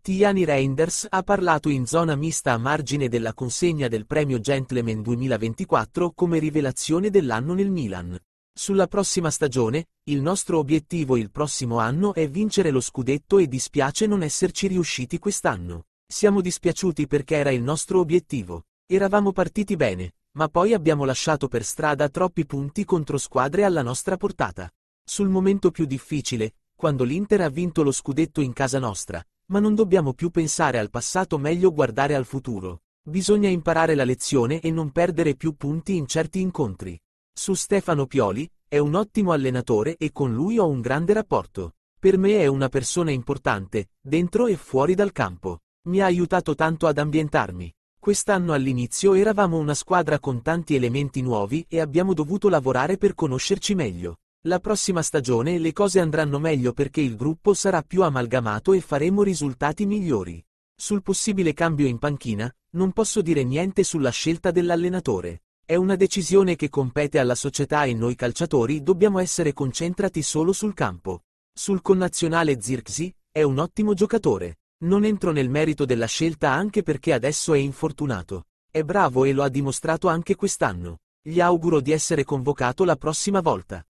Tiani Reinders ha parlato in zona mista a margine della consegna del premio Gentleman 2024 come rivelazione dell'anno nel Milan. Sulla prossima stagione, il nostro obiettivo il prossimo anno è vincere lo scudetto e dispiace non esserci riusciti quest'anno. Siamo dispiaciuti perché era il nostro obiettivo. Eravamo partiti bene, ma poi abbiamo lasciato per strada troppi punti contro squadre alla nostra portata. Sul momento più difficile, quando l'Inter ha vinto lo scudetto in casa nostra, ma non dobbiamo più pensare al passato meglio guardare al futuro. Bisogna imparare la lezione e non perdere più punti in certi incontri. Su Stefano Pioli, è un ottimo allenatore e con lui ho un grande rapporto. Per me è una persona importante, dentro e fuori dal campo. Mi ha aiutato tanto ad ambientarmi. Quest'anno all'inizio eravamo una squadra con tanti elementi nuovi e abbiamo dovuto lavorare per conoscerci meglio. La prossima stagione le cose andranno meglio perché il gruppo sarà più amalgamato e faremo risultati migliori. Sul possibile cambio in panchina, non posso dire niente sulla scelta dell'allenatore. È una decisione che compete alla società e noi calciatori dobbiamo essere concentrati solo sul campo. Sul connazionale Zirksi, è un ottimo giocatore. Non entro nel merito della scelta anche perché adesso è infortunato. È bravo e lo ha dimostrato anche quest'anno. Gli auguro di essere convocato la prossima volta.